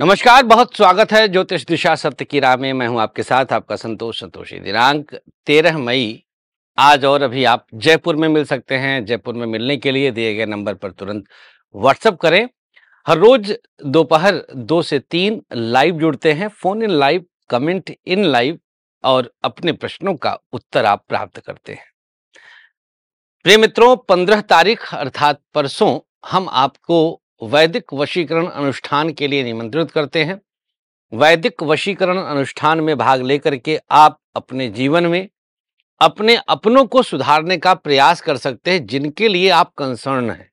नमस्कार बहुत स्वागत है ज्योतिष दिशा सत्य की राह में मैं हूं आपके साथ आपका संतोष संतोषी दिनांक तेरह मई आज और अभी आप जयपुर में मिल सकते हैं जयपुर में मिलने के लिए दिए गए नंबर पर तुरंत व्हाट्सअप करें हर रोज दोपहर दो से तीन लाइव जुड़ते हैं phone in live comment in live और अपने प्रश्नों का उत्तर आप प्राप्त करते हैं प्रिय मित्रों पंद्रह तारीख अर्थात परसों हम आपको वैदिक वशीकरण अनुष्ठान के लिए निमंत्रित करते हैं वैदिक वशीकरण अनुष्ठान में भाग लेकर के आप अपने जीवन में अपने अपनों को सुधारने का प्रयास कर सकते हैं जिनके लिए आप कंसर्न हैं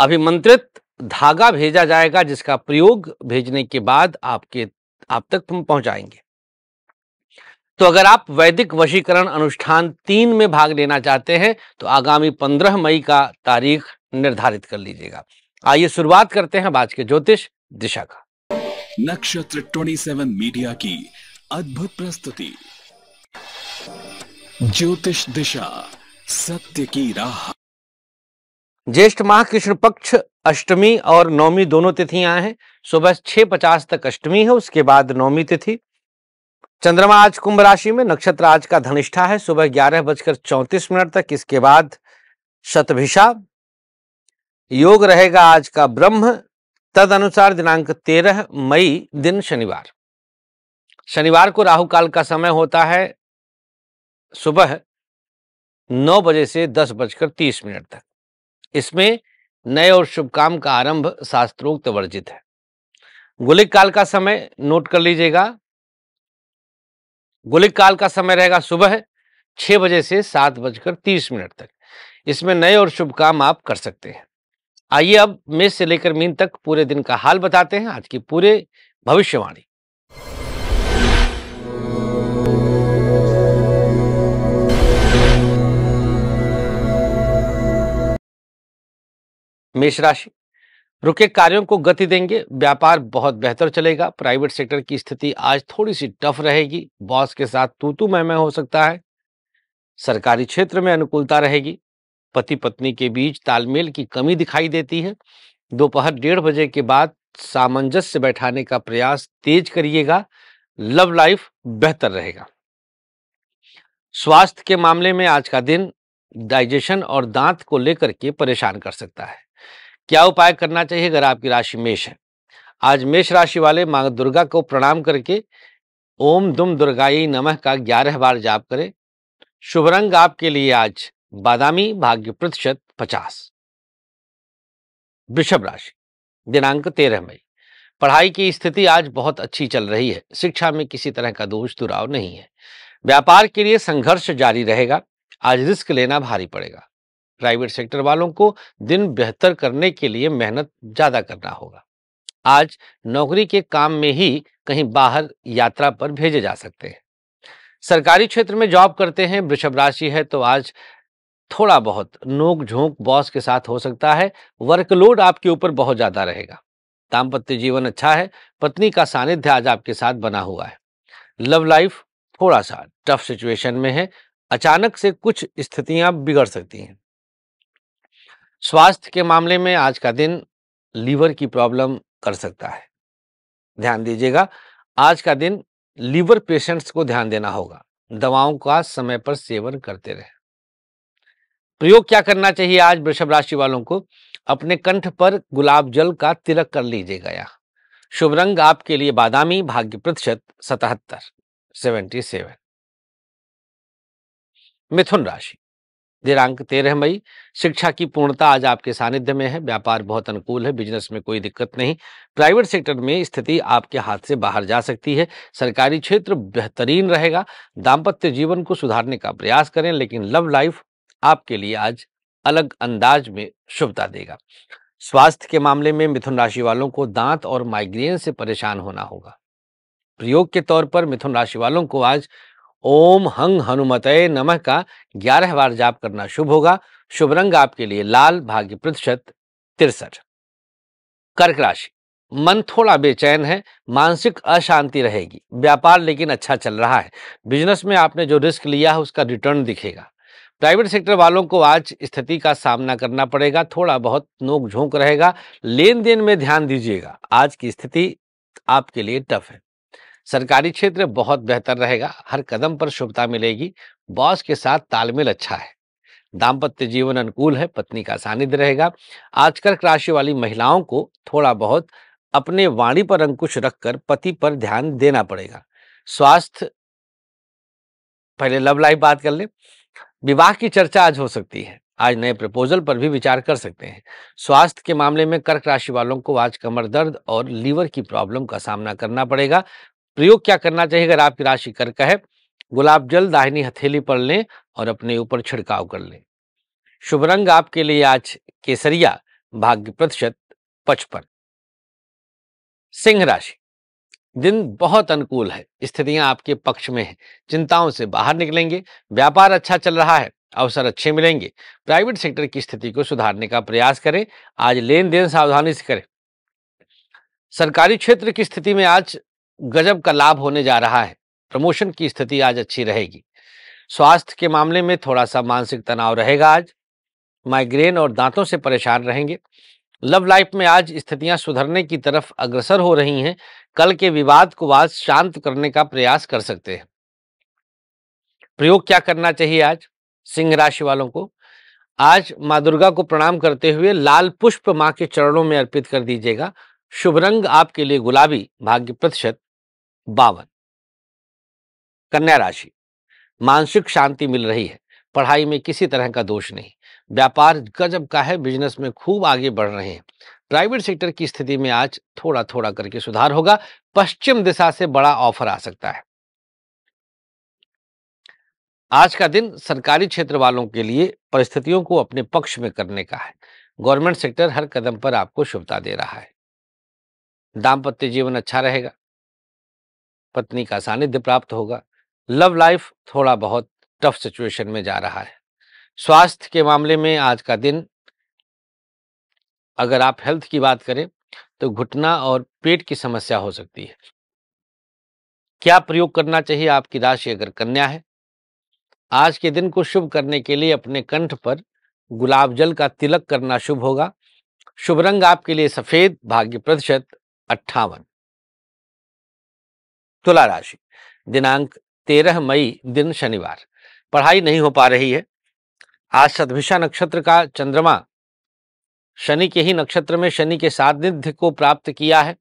अभिमंत्रित धागा भेजा जाएगा जिसका प्रयोग भेजने के बाद आपके आप तक पहुंचाएंगे तो अगर आप वैदिक वशीकरण अनुष्ठान तीन में भाग लेना चाहते हैं तो आगामी पंद्रह मई का तारीख निर्धारित कर लीजिएगा आइए शुरुआत करते हैं आज के ज्योतिष दिशा का नक्षत्र 27 मीडिया की अद्भुत प्रस्तुति ज्योतिष दिशा सत्य की राह ज्येष्ठ माह कृष्ण पक्ष अष्टमी और नौमी दोनों तिथियां हैं सुबह छह पचास तक अष्टमी है उसके बाद नौमी तिथि चंद्रमा आज कुंभ राशि में नक्षत्र आज का धनिष्ठा है सुबह ग्यारह बजकर चौंतीस मिनट तक इसके बाद शतभिषा योग रहेगा आज का ब्रह्म तद अनुसार दिनांक तेरह मई दिन शनिवार शनिवार को राहु काल का समय होता है सुबह नौ बजे से दस बजकर तीस मिनट तक इसमें नए और शुभ काम का आरंभ शास्त्रोक्त वर्जित है गोलिक काल का समय नोट कर लीजिएगा गोलिक काल का समय रहेगा सुबह छह बजे से सात बजकर तीस मिनट तक इसमें नए और शुभ काम आप कर सकते हैं आइए अब मेष से लेकर मीन तक पूरे दिन का हाल बताते हैं आज की पूरे भविष्यवाणी मेष राशि रुके कार्यों को गति देंगे व्यापार बहुत बेहतर चलेगा प्राइवेट सेक्टर की स्थिति आज थोड़ी सी टफ रहेगी बॉस के साथ तू तू मैं हो सकता है सरकारी क्षेत्र में अनुकूलता रहेगी पति पत्नी के बीच तालमेल की कमी दिखाई देती है दोपहर डेढ़ बजे के बाद सामंजस्य बैठाने का प्रयास तेज करिएगा लव लाइफ बेहतर रहेगा स्वास्थ्य के मामले में आज का दिन डाइजेशन और दांत को लेकर के परेशान कर सकता है क्या उपाय करना चाहिए अगर आपकी राशि मेष है आज मेष राशि वाले माँ दुर्गा को प्रणाम करके ओम दुम दुर्गाई नमः का ग्यारह बार जाप करें शुभ रंग आपके लिए आज बादामी भाग्य प्रतिशत पचास वृषभ राशि दिनांक तेरह मई पढ़ाई की स्थिति आज बहुत अच्छी चल रही है शिक्षा में किसी तरह का दोष दुराव नहीं है व्यापार के लिए संघर्ष जारी रहेगा आज रिस्क लेना भारी पड़ेगा प्राइवेट सेक्टर वालों को दिन बेहतर करने के लिए मेहनत ज्यादा करना होगा आज नौकरी के काम में ही कहीं बाहर यात्रा पर भेजे जा सकते हैं सरकारी क्षेत्र में जॉब करते हैं वृषभ राशि है तो आज थोड़ा बहुत नोक झोंक बॉस के साथ हो सकता है वर्कलोड आपके ऊपर बहुत ज़्यादा रहेगा दाम्पत्य जीवन अच्छा है पत्नी का सानिध्य आज आपके साथ बना हुआ है लव लाइफ थोड़ा सा टफ सिचुएशन में है अचानक से कुछ स्थितियां बिगड़ सकती हैं स्वास्थ्य के मामले में आज का दिन लीवर की प्रॉब्लम कर सकता है ध्यान दीजिएगा आज का दिन लीवर पेशेंट्स को ध्यान देना होगा दवाओं का समय पर सेवन करते रहे प्रयोग क्या करना चाहिए आज वृषभ राशि वालों को अपने कंठ पर गुलाब जल का तिलक कर लीजिएगा यहाँ शुभ रंग आपके लिए बादामी भाग्य प्रतिशत सतहत्तर सेवेंटी सेवन मिथुन राशि दिनांक तेरह मई शिक्षा की पूर्णता आज आपके सानिध्य में है व्यापार बहुत अनुकूल है बिजनेस में कोई दिक्कत नहीं प्राइवेट सेक्टर में स्थिति आपके हाथ से बाहर जा सकती है सरकारी क्षेत्र बेहतरीन रहेगा दाम्पत्य जीवन को सुधारने का प्रयास करें लेकिन लव लाइफ आपके लिए आज अलग अंदाज में शुभता देगा स्वास्थ्य के मामले में मिथुन राशि वालों को दांत और माइग्रेन से परेशान होना होगा प्रयोग के तौर पर मिथुन राशि वालों को आज ओम हंग हनुमतय नमः का ग्यारह बार जाप करना शुभ होगा शुभ रंग आपके लिए लाल भाग्य प्रतिशत तिरसठ कर्क राशि मन थोड़ा बेचैन है मानसिक अशांति रहेगी व्यापार लेकिन अच्छा चल रहा है बिजनेस में आपने जो रिस्क लिया है उसका रिटर्न दिखेगा प्राइवेट सेक्टर वालों को आज स्थिति का सामना करना पड़ेगा थोड़ा बहुत नोक झोंक रहेगा लेन देन में ध्यान दीजिएगा आज की स्थिति आपके लिए टफ है सरकारी क्षेत्र बहुत बेहतर रहेगा हर कदम पर शुभता मिलेगी बॉस के साथ तालमेल अच्छा है दाम्पत्य जीवन अनुकूल है पत्नी का सानिध्य रहेगा आज कर्क राशि वाली महिलाओं को थोड़ा बहुत अपने वाणी पर अंकुश रखकर पति पर ध्यान देना पड़ेगा स्वास्थ्य पहले लव लाइफ बात कर ले विवाह की चर्चा आज हो सकती है आज नए प्रपोजल पर भी विचार कर सकते हैं स्वास्थ्य के मामले में कर्क राशि वालों को आज कमर दर्द और लीवर की प्रॉब्लम का सामना करना पड़ेगा प्रयोग क्या करना चाहिए अगर आपकी राशि कर्क है गुलाब जल दाहिनी हथेली पर लें और अपने ऊपर छिड़काव कर लें शुभ रंग आपके लिए आज केसरिया भाग्य प्रतिशत पचपन सिंह राशि दिन बहुत अनुकूल है स्थितियां आपके पक्ष में हैं चिंताओं से बाहर निकलेंगे व्यापार अच्छा चल रहा है अवसर अच्छे मिलेंगे प्राइवेट सेक्टर की स्थिति को सुधारने का प्रयास करें आज लेन देन सावधानी से करें सरकारी क्षेत्र की स्थिति में आज गजब का लाभ होने जा रहा है प्रमोशन की स्थिति आज अच्छी रहेगी स्वास्थ्य के मामले में थोड़ा सा मानसिक तनाव रहेगा आज माइग्रेन और दांतों से परेशान रहेंगे लव लाइफ में आज स्थितियां सुधरने की तरफ अग्रसर हो रही हैं कल के विवाद को आज शांत करने का प्रयास कर सकते हैं प्रयोग क्या करना चाहिए आज सिंह राशि वालों को आज माँ दुर्गा को प्रणाम करते हुए लाल पुष्प माँ के चरणों में अर्पित कर दीजिएगा शुभ रंग आपके लिए गुलाबी भाग्य प्रतिशत बावन कन्या राशि मानसिक शांति मिल रही है पढ़ाई में किसी तरह का दोष नहीं व्यापार गजब का है बिजनेस में खूब आगे बढ़ रहे हैं प्राइवेट सेक्टर की स्थिति में आज थोड़ा थोड़ा करके सुधार होगा पश्चिम दिशा से बड़ा ऑफर आ सकता है आज का दिन सरकारी क्षेत्र वालों के लिए परिस्थितियों को अपने पक्ष में करने का है गवर्नमेंट सेक्टर हर कदम पर आपको शुभता दे रहा है दाम्पत्य जीवन अच्छा रहेगा पत्नी का सानिध्य प्राप्त होगा लव लाइफ थोड़ा बहुत टफ सिचुएशन में जा रहा है स्वास्थ्य के मामले में आज का दिन अगर आप हेल्थ की बात करें तो घुटना और पेट की समस्या हो सकती है क्या प्रयोग करना चाहिए आपकी राशि अगर कन्या है आज के दिन को शुभ करने के लिए अपने कंठ पर गुलाब जल का तिलक करना शुभ होगा शुभ रंग आपके लिए सफेद भाग्य प्रतिशत अट्ठावन तुला राशि दिनांक तेरह मई दिन शनिवार पढ़ाई नहीं हो पा रही है आज सदभिषा नक्षत्र का चंद्रमा शनि के ही नक्षत्र में शनि के सानिध्य को प्राप्त किया है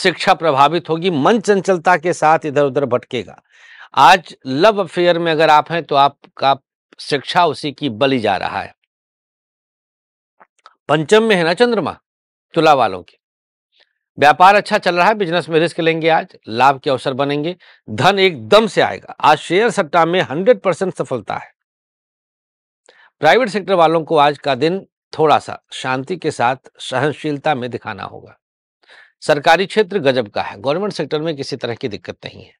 शिक्षा प्रभावित होगी मन चंचलता के साथ इधर उधर भटकेगा आज लव अफेयर में अगर आप हैं तो आपका शिक्षा उसी की बली जा रहा है पंचम में है ना चंद्रमा तुला वालों की व्यापार अच्छा चल रहा है बिजनेस में रिस्क लेंगे आज लाभ के अवसर बनेंगे धन एकदम से आएगा आज शेयर सट्टा में हंड्रेड परसेंट सफलता है प्राइवेट सेक्टर वालों को आज का दिन थोड़ा सा शांति के साथ सहनशीलता में दिखाना होगा सरकारी क्षेत्र गजब का है गवर्नमेंट सेक्टर में किसी तरह की दिक्कत नहीं है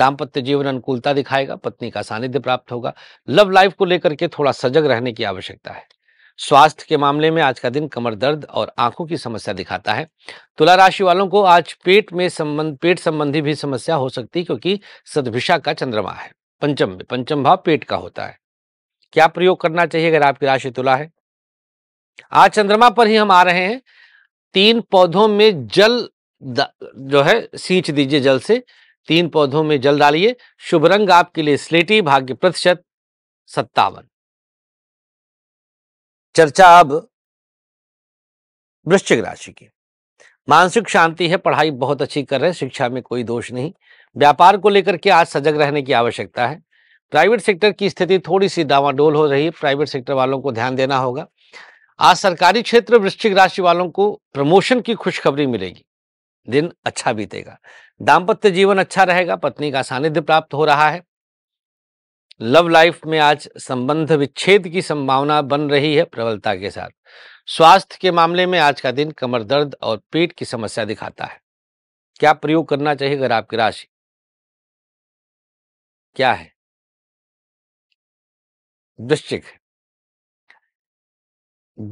दाम्पत्य जीवन अनुकूलता दिखाएगा पत्नी का सानिध्य प्राप्त होगा लव लाइफ को लेकर के थोड़ा सजग रहने की आवश्यकता है स्वास्थ्य के मामले में आज का दिन कमर दर्द और आंखों की समस्या दिखाता है तुला राशि वालों को आज पेट में संबंध पेट संबंधी भी समस्या हो सकती है क्योंकि सदभिषा का चंद्रमा है पंचम में पंचम भाव पेट का होता है क्या प्रयोग करना चाहिए अगर आपकी राशि तुला है आज चंद्रमा पर ही हम आ रहे हैं तीन पौधों में जल जो है सींच दीजिए जल से तीन पौधों में जल डालिए शुभ रंग आपके लिए स्लेटी भाग्य प्रतिशत सत्तावन चर्चा अब वृश्चिक राशि की मानसिक शांति है पढ़ाई बहुत अच्छी कर रहे हैं शिक्षा में कोई दोष नहीं व्यापार को लेकर के आज सजग रहने की आवश्यकता है प्राइवेट सेक्टर की स्थिति थोड़ी सी डावाडोल हो रही प्राइवेट सेक्टर वालों को ध्यान देना होगा आज सरकारी क्षेत्र वृश्चिक राशि वालों को प्रमोशन की खुशखबरी मिलेगी दिन अच्छा बीतेगा दाम्पत्य जीवन अच्छा रहेगा पत्नी का सानिध्य प्राप्त हो रहा है लव लाइफ में आज संबंध विच्छेद की संभावना बन रही है प्रबलता के साथ स्वास्थ्य के मामले में आज का दिन कमर दर्द और पेट की समस्या दिखाता है क्या प्रयोग करना चाहिए अगर आपकी राशि क्या है वृश्चिक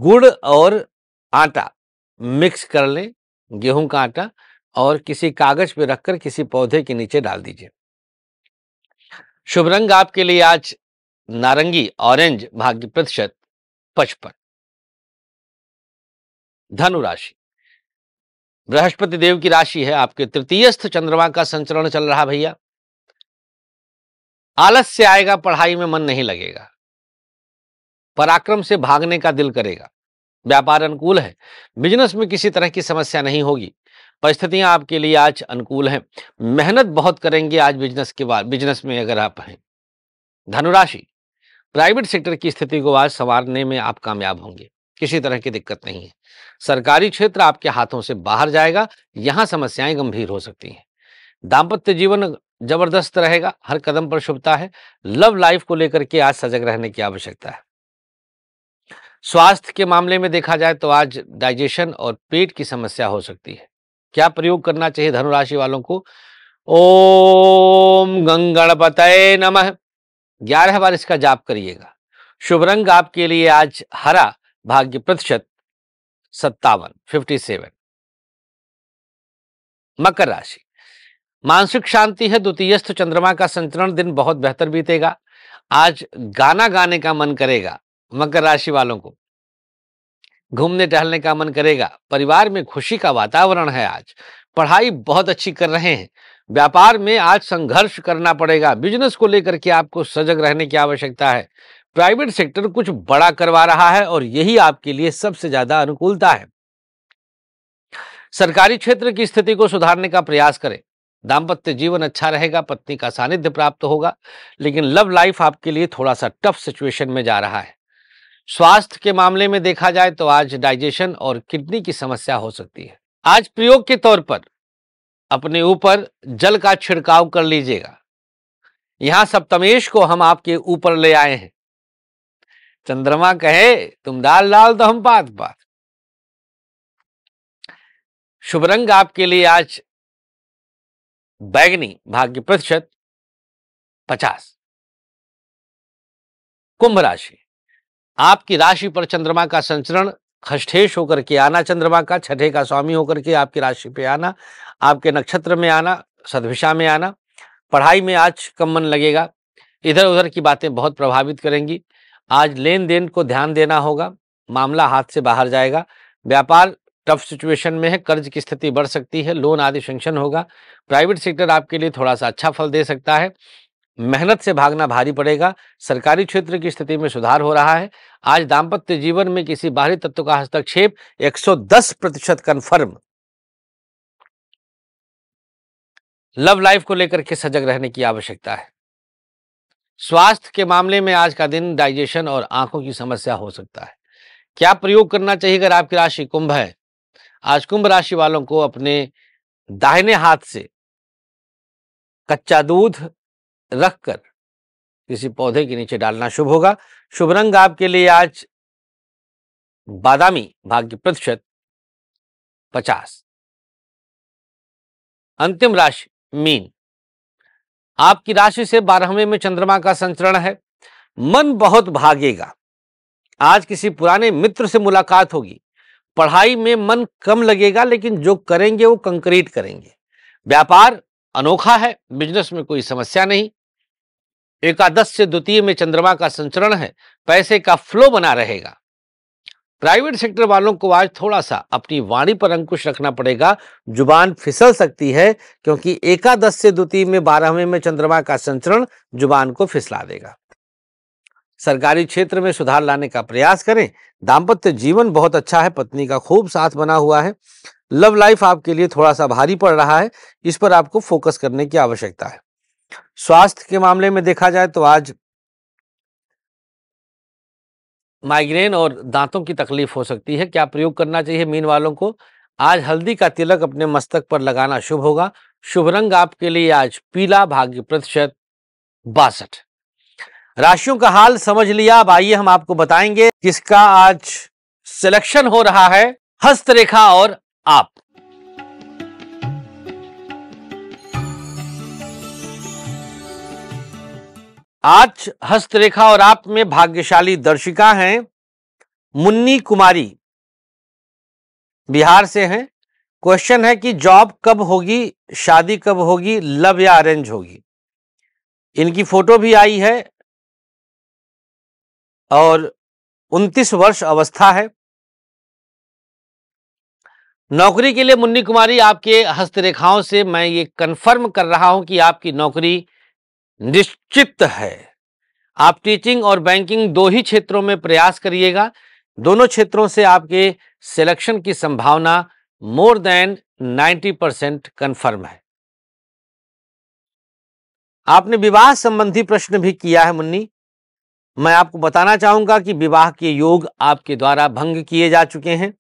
गुड़ और आटा मिक्स कर लें गेहूं का आटा और किसी कागज पे रखकर किसी पौधे के नीचे डाल दीजिए शुभ रंग आपके लिए आज नारंगी ऑरेंज भाग्य प्रतिशत पचपन धनु राशि बृहस्पति देव की राशि है आपके तृतीयस्थ चंद्रमा का संचरण चल रहा भैया आलस से आएगा पढ़ाई में मन नहीं लगेगा पराक्रम से भागने का दिल करेगा व्यापार अनुकूल है बिजनेस में किसी तरह की समस्या नहीं होगी परिस्थितियां आपके लिए आज अनुकूल हैं मेहनत बहुत करेंगे आज बिजनेस के बाद बिजनेस में अगर आप हैं धनुराशि प्राइवेट सेक्टर की स्थिति को आज संवारने में आप कामयाब होंगे किसी तरह की दिक्कत नहीं है सरकारी क्षेत्र आपके हाथों से बाहर जाएगा यहां समस्याएं गंभीर हो सकती हैं दाम्पत्य जीवन जबरदस्त रहेगा हर कदम पर शुभता है लव लाइफ को लेकर के आज सजग रहने की आवश्यकता है स्वास्थ्य के मामले में देखा जाए तो आज डाइजेशन और पेट की समस्या हो सकती है क्या प्रयोग करना चाहिए धनुराशि वालों को ओम गंगणपत नम ग्यारह बार इसका जाप करिएगा शुभ रंग आपके लिए आज हरा भाग्य प्रतिशत सत्तावन फिफ्टी सेवन मकर राशि मानसिक शांति है द्वितीयस्थ चंद्रमा का संचरण दिन बहुत बेहतर बीतेगा आज गाना गाने का मन करेगा मकर राशि वालों को घूमने टहलने का मन करेगा परिवार में खुशी का वातावरण है आज पढ़ाई बहुत अच्छी कर रहे हैं व्यापार में आज संघर्ष करना पड़ेगा बिजनेस को लेकर के आपको सजग रहने की आवश्यकता है प्राइवेट सेक्टर कुछ बड़ा करवा रहा है और यही आपके लिए सबसे ज्यादा अनुकूलता है सरकारी क्षेत्र की स्थिति को सुधारने का प्रयास करें दाम्पत्य जीवन अच्छा रहेगा पत्नी का सानिध्य प्राप्त होगा लेकिन लव लाइफ आपके लिए थोड़ा सा टफ सिचुएशन में जा रहा है स्वास्थ्य के मामले में देखा जाए तो आज डाइजेशन और किडनी की समस्या हो सकती है आज प्रयोग के तौर पर अपने ऊपर जल का छिड़काव कर लीजिएगा यहां सप्तमेश को हम आपके ऊपर ले आए हैं चंद्रमा कहे तुम डाल डाल तो हम बात बात शुभ रंग आपके लिए आज बैगनी भाग्य प्रतिशत पचास कुंभ राशि आपकी राशि पर चंद्रमा का संचरण खष्ठेश होकर के आना चंद्रमा का छठे का स्वामी होकर के आपकी राशि पे आना आपके नक्षत्र में आना सदभिशा में आना पढ़ाई में आज कम मन लगेगा इधर उधर की बातें बहुत प्रभावित करेंगी आज लेन देन को ध्यान देना होगा मामला हाथ से बाहर जाएगा व्यापार टफ सिचुएशन में है कर्ज की स्थिति बढ़ सकती है लोन आदि सेंक्शन होगा प्राइवेट सेक्टर आपके लिए थोड़ा सा अच्छा फल दे सकता है मेहनत से भागना भारी पड़ेगा सरकारी क्षेत्र की स्थिति में सुधार हो रहा है आज दाम्पत्य जीवन में किसी बाहरी तत्व का हस्तक्षेप 110 प्रतिशत कन्फर्म लव लाइफ को लेकर के सजग रहने की आवश्यकता है स्वास्थ्य के मामले में आज का दिन डाइजेशन और आंखों की समस्या हो सकता है क्या प्रयोग करना चाहिए अगर आपकी राशि कुंभ है आज कुंभ राशि वालों को अपने दाहिने हाथ से कच्चा दूध रखकर किसी पौधे के नीचे डालना शुभ होगा शुभ रंग आपके लिए आज बादामी भाग्य प्रतिशत पचास अंतिम राशि मीन आपकी राशि से बारहवें में चंद्रमा का संचरण है मन बहुत भागेगा आज किसी पुराने मित्र से मुलाकात होगी पढ़ाई में मन कम लगेगा लेकिन जो करेंगे वो कंक्रीट करेंगे व्यापार अनोखा है बिजनेस में कोई समस्या नहीं एकादश से द्वितीय में चंद्रमा का संचरण है पैसे का फ्लो बना रहेगा प्राइवेट सेक्टर वालों को आज थोड़ा सा अपनी वाणी पर अंकुश रखना पड़ेगा जुबान फिसल सकती है क्योंकि एकादश से द्वितीय में बारहवें में चंद्रमा का संचरण जुबान को फिसला देगा सरकारी क्षेत्र में सुधार लाने का प्रयास करें दाम्पत्य जीवन बहुत अच्छा है पत्नी का खूब साथ बना हुआ है लव लाइफ आपके लिए थोड़ा सा भारी पड़ रहा है इस पर आपको फोकस करने की आवश्यकता है स्वास्थ्य के मामले में देखा जाए तो आज माइग्रेन और दांतों की तकलीफ हो सकती है क्या प्रयोग करना चाहिए मीन वालों को आज हल्दी का तिलक अपने मस्तक पर लगाना शुभ होगा शुभ रंग आपके लिए आज पीला भाग्य प्रतिशत बासठ राशियों का हाल समझ लिया अब आइए हम आपको बताएंगे किसका आज सिलेक्शन हो रहा है हस्तरेखा और आप आज हस्तरेखा और आप में भाग्यशाली दर्शिका हैं मुन्नी कुमारी बिहार से हैं क्वेश्चन है कि जॉब कब होगी शादी कब होगी लव या अरेंज होगी इनकी फोटो भी आई है और 29 वर्ष अवस्था है नौकरी के लिए मुन्नी कुमारी आपके हस्तरेखाओं से मैं ये कंफर्म कर रहा हूं कि आपकी नौकरी निश्चित है आप टीचिंग और बैंकिंग दो ही क्षेत्रों में प्रयास करिएगा दोनों क्षेत्रों से आपके सिलेक्शन की संभावना मोर देन 90 परसेंट कन्फर्म है आपने विवाह संबंधी प्रश्न भी किया है मुन्नी मैं आपको बताना चाहूंगा कि विवाह के योग आपके द्वारा भंग किए जा चुके हैं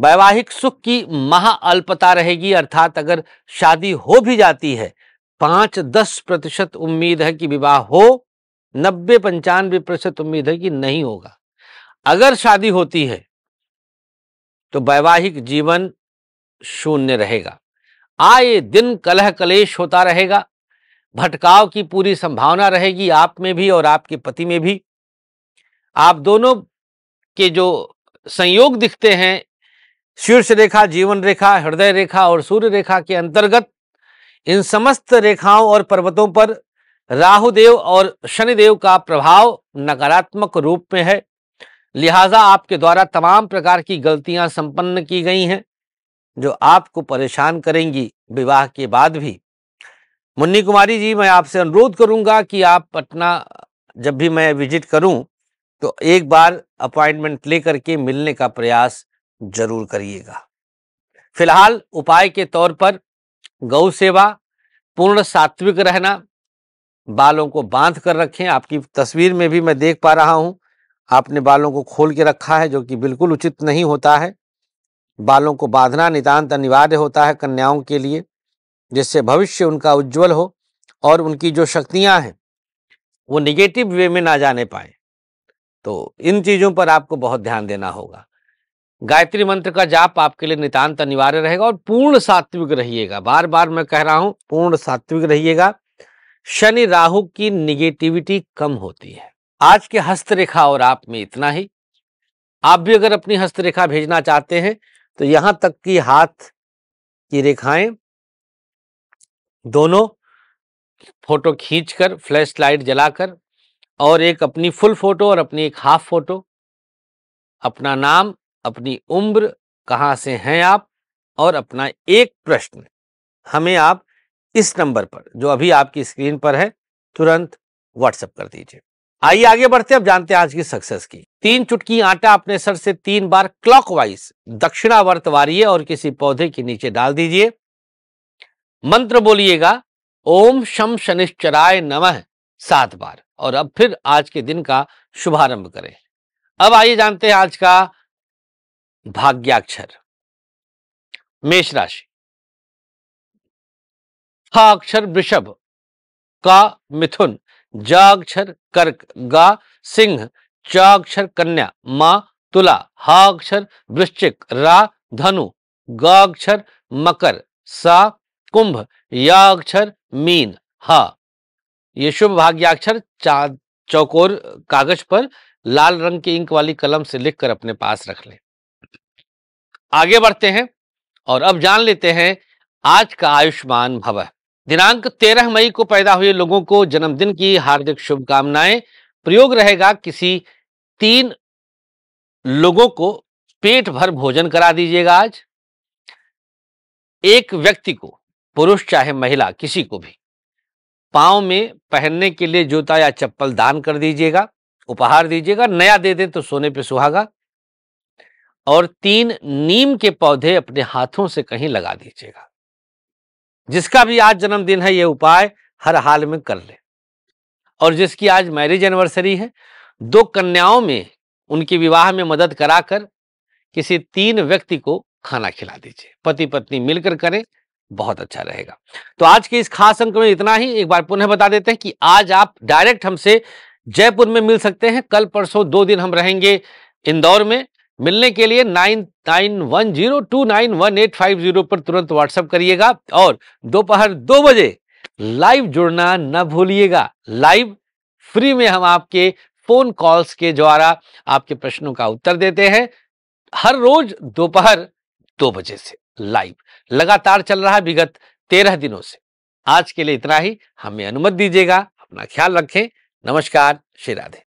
वैवाहिक सुख की महाअल्पता रहेगी अर्थात अगर शादी हो भी जाती है पांच दस प्रतिशत उम्मीद है कि विवाह हो नब्बे पंचानवे प्रतिशत उम्मीद है कि नहीं होगा अगर शादी होती है तो वैवाहिक जीवन शून्य रहेगा आए दिन कलह कलेश होता रहेगा भटकाव की पूरी संभावना रहेगी आप में भी और आपके पति में भी आप दोनों के जो संयोग दिखते हैं शीर्ष रेखा जीवन रेखा हृदय रेखा और सूर्य रेखा के अंतर्गत इन समस्त रेखाओं और पर्वतों पर राहुदेव और शनिदेव का प्रभाव नकारात्मक रूप में है लिहाजा आपके द्वारा तमाम प्रकार की गलतियां संपन्न की गई हैं जो आपको परेशान करेंगी विवाह के बाद भी मुन्नी कुमारी जी मैं आपसे अनुरोध करूंगा कि आप पटना जब भी मैं विजिट करूं तो एक बार अपॉइंटमेंट लेकर के मिलने का प्रयास जरूर करिएगा फिलहाल उपाय के तौर पर गौ सेवा पूर्ण सात्विक रहना बालों को बांध कर रखें आपकी तस्वीर में भी मैं देख पा रहा हूं आपने बालों को खोल के रखा है जो कि बिल्कुल उचित नहीं होता है बालों को बांधना नितान्त अनिवार्य होता है कन्याओं के लिए जिससे भविष्य उनका उज्जवल हो और उनकी जो शक्तियां हैं वो निगेटिव वे में ना जाने पाए तो इन चीज़ों पर आपको बहुत ध्यान देना होगा गायत्री मंत्र का जाप आपके लिए नितांत अनिवार्य रहेगा और पूर्ण सात्विक रहिएगा बार बार मैं कह रहा हूं पूर्ण सात्विक रहिएगा शनि राहु की निगेटिविटी कम होती है आज के हस्तरेखा और आप में इतना ही आप भी अगर अपनी हस्तरेखा भेजना चाहते हैं तो यहां तक कि हाथ की रेखाएं दोनों फोटो खींचकर फ्लैश लाइट जलाकर और एक अपनी फुल फोटो और अपनी एक हाफ फोटो अपना नाम अपनी उम्र कहाँ से हैं आप और अपना एक प्रश्न हमें आप इस नंबर पर जो अभी आपकी स्क्रीन पर है तुरंत व्हाट्सएप कर दीजिए आइए आगे बढ़ते अब जानते हैं आज की सक्सेस की तीन चुटकी आटा अपने सर से तीन बार क्लॉकवाइज दक्षिणावर्त वारिये और किसी पौधे के नीचे डाल दीजिए मंत्र बोलिएगा ओम शम शनिश्चराय नमः सात बार और अब फिर आज के दिन का शुभारंभ करें अब आइए जानते हैं आज का भाग्याक्षर मेष राशि हा अक्षर वृषभ का मिथुन जाक्षर कर्क गा सिंह चाक्षर कन्या मा तुला हा अक्षर वृश्चिक रा धनु गाक्षर मकर सा कुंभ या अक्षर मीन हा ये शुभ भाग्याक्षर चौकोर कागज पर लाल रंग की इंक वाली कलम से लिखकर अपने पास रख लें आगे बढ़ते हैं और अब जान लेते हैं आज का आयुष्मान भव दिनांक 13 मई को पैदा हुए लोगों को जन्मदिन की हार्दिक शुभकामनाएं प्रयोग रहेगा किसी तीन लोगों को पेट भर भोजन करा दीजिएगा आज एक व्यक्ति को पुरुष चाहे महिला किसी को भी पांव में पहनने के लिए जूता या चप्पल दान कर दीजिएगा उपहार दीजिएगा नया दे दे तो सोने पे सुहागा और तीन नीम के पौधे अपने हाथों से कहीं लगा दीजिएगा जिसका भी आज जन्मदिन है ये उपाय हर हाल में कर ले और जिसकी आज मैरिज एनिवर्सरी है दो कन्याओं में उनके विवाह में मदद कराकर किसी तीन व्यक्ति को खाना खिला दीजिए पति पत्नी मिलकर करें बहुत अच्छा रहेगा तो आज के इस खास अंक में इतना ही एक बार पुनः बता देते हैं कि आज आप डायरेक्ट हमसे जयपुर में मिल सकते हैं कल परसों दो दिन हम रहेंगे इंदौर में मिलने के लिए nine nine one zero two nine one eight five zero पर तुरंत व्हाट्सअप करिएगा और दोपहर दो बजे लाइव जुड़ना न भूलिएगा लाइव फ्री में हम आपके फोन कॉल्स के द्वारा आपके प्रश्नों का उत्तर देते हैं हर रोज दोपहर दो बजे से लाइव लगातार चल रहा है विगत तेरह दिनों से आज के लिए इतना ही हमें अनुमति दीजिएगा अपना ख्याल रखें नमस्कार श्री राधे